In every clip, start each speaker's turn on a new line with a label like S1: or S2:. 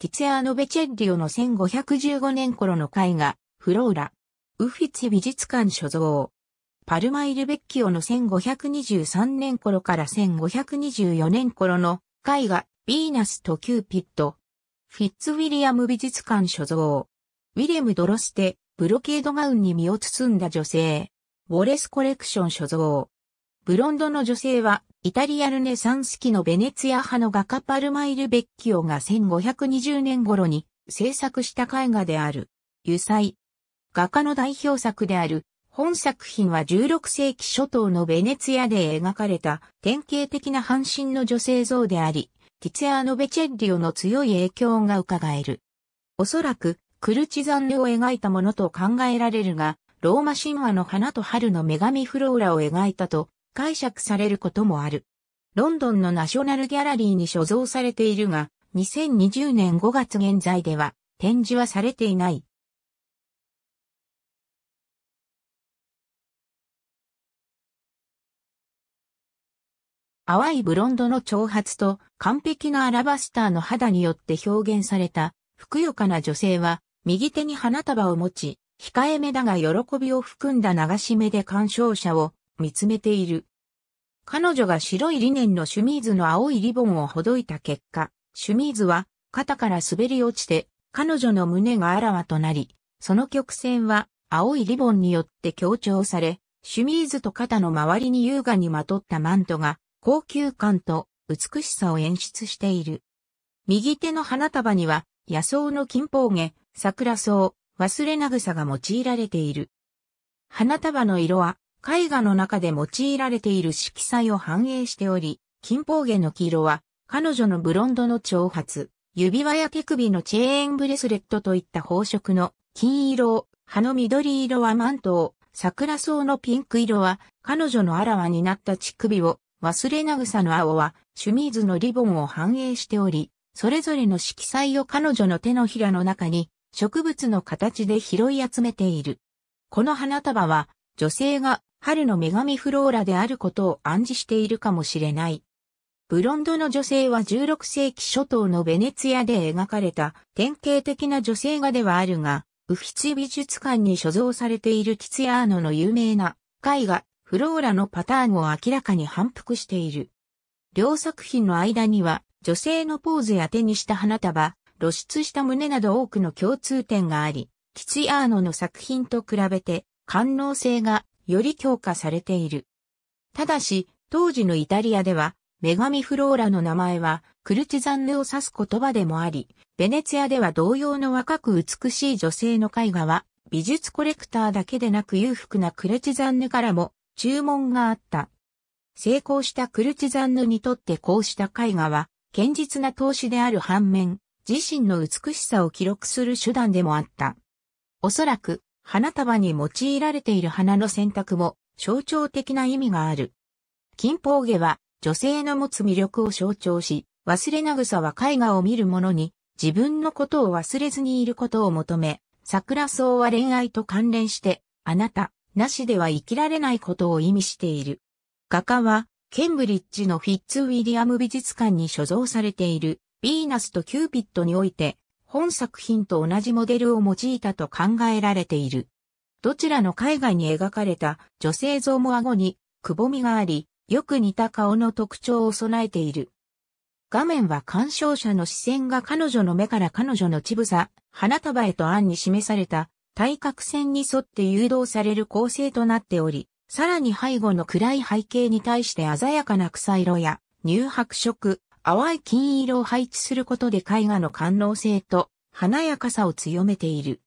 S1: ティツェアーノ・ベチェッリオの1515年頃の絵画、フローラ。ウフィツィ美術館所蔵。パルマイル・ベッキオの1523年頃から1524年頃の絵画、ヴィーナスとキューピッド。フィッツ・ウィリアム美術館所蔵。ウィレム・ドロステ、ブロケードガウンに身を包んだ女性。ウォレスコレクション所蔵。ブロンドの女性は、イタリアルネサンス期のベネツィア派の画家パルマイル・ベッキオが1520年頃に制作した絵画である、油彩。画家の代表作である、本作品は16世紀初頭のベネツィアで描かれた典型的な半身の女性像であり、ティツィアーノ・ベチェッリオの強い影響が伺える。おそらく、クルチザンネを描いたものと考えられるが、ローマ神話の花と春の女神フローラを描いたと解釈されることもある。ロンドンのナショナルギャラリーに所蔵されているが、2020年5月現在では展示はされていない。淡いブロンドの長髪と完璧なアラバスターの肌によって表現された、ふくよかな女性は、右手に花束を持ち、控えめだが喜びを含んだ流し目で鑑賞者を見つめている。彼女が白いリネンのシュミーズの青いリボンをほどいた結果、シュミーズは肩から滑り落ちて、彼女の胸があらわとなり、その曲線は青いリボンによって強調され、シュミーズと肩の周りに優雅にまとったマントが高級感と美しさを演出している。右手の花束には野草の金峰毛、桜草、忘れな草が用いられている。花束の色は絵画の中で用いられている色彩を反映しており、金宝毛の黄色は、彼女のブロンドの長髪、指輪や手首のチェーンブレスレットといった宝飾の金色を、葉の緑色はマントを、桜草のピンク色は彼女のあらわになった乳首を、忘れな草の青はシュミーズのリボンを反映しており、それぞれの色彩を彼女の手のひらの中に植物の形で拾い集めている。この花束は女性が春の女神フローラであることを暗示しているかもしれない。ブロンドの女性は16世紀初頭のベネツィアで描かれた典型的な女性画ではあるが、ウフィツィ美術館に所蔵されているキツィアーノの有名な絵画、フローラのパターンを明らかに反復している。両作品の間には、女性のポーズや手にした花束、露出した胸など多くの共通点があり、キツィアーノの作品と比べて、官能性がより強化されている。ただし、当時のイタリアでは、女神フローラの名前は、クルチザンヌを指す言葉でもあり、ベネツィアでは同様の若く美しい女性の絵画は、美術コレクターだけでなく裕福なクルチザンヌからも注文があった。成功したクルチザンヌにとってこうした絵画は、堅実な投資である反面、自身の美しさを記録する手段でもあった。おそらく、花束に用いられている花の選択も象徴的な意味がある。金宝毛は女性の持つ魅力を象徴し、忘れな草は絵画を見る者に自分のことを忘れずにいることを求め、桜草は恋愛と関連して、あなた、なしでは生きられないことを意味している。画家は、ケンブリッジのフィッツウィリアム美術館に所蔵されている、ヴィーナスとキューピッドにおいて、本作品と同じモデルを用いたと考えられている。どちらの絵画に描かれた女性像も顎にくぼみがあり、よく似た顔の特徴を備えている。画面は鑑賞者の視線が彼女の目から彼女の乳房、花束へと案に示された対角線に沿って誘導される構成となっており、さらに背後の暗い背景に対して鮮やかな草色や乳白色、淡い金色を配置することで絵画の官能性と華やかさを強めている。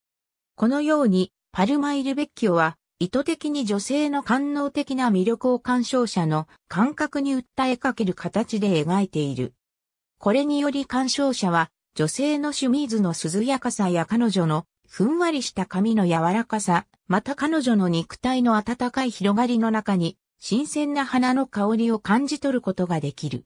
S1: このように、パルマイルベッキオは、意図的に女性の官能的な魅力を鑑賞者の感覚に訴えかける形で描いている。これにより鑑賞者は、女性のシュミーズの涼やかさや彼女のふんわりした髪の柔らかさ、また彼女の肉体の温かい広がりの中に、新鮮な花の香りを感じ取ることができる。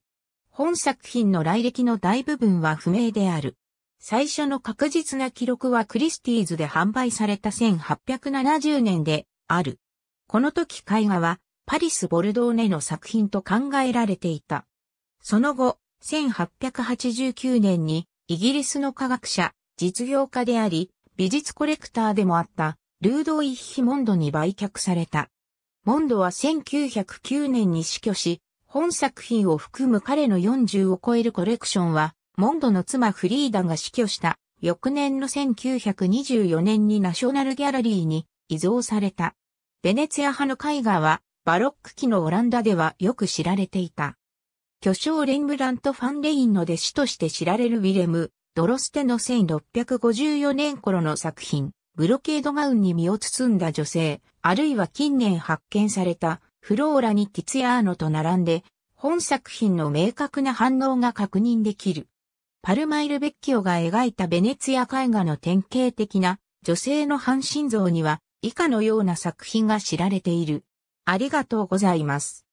S1: 本作品の来歴の大部分は不明である。最初の確実な記録はクリスティーズで販売された1870年である。この時絵画はパリス・ボルドーネの作品と考えられていた。その後、1889年にイギリスの科学者、実業家であり、美術コレクターでもあったルードイッヒ・モンドに売却された。モンドは1909年に死去し、本作品を含む彼の40を超えるコレクションは、モンドの妻フリーダが死去した翌年の1924年にナショナルギャラリーに遺贈された。ベネツィア派の絵画はバロック期のオランダではよく知られていた。巨匠レンブラント・ファンレインの弟子として知られるウィレム・ドロステの1654年頃の作品、ブロケードガウンに身を包んだ女性、あるいは近年発見されたフローラにティツヤーノと並んで、本作品の明確な反応が確認できる。パルマイル・ベッキオが描いたベネツィア絵画の典型的な女性の半身像には以下のような作品が知られている。ありがとうございます。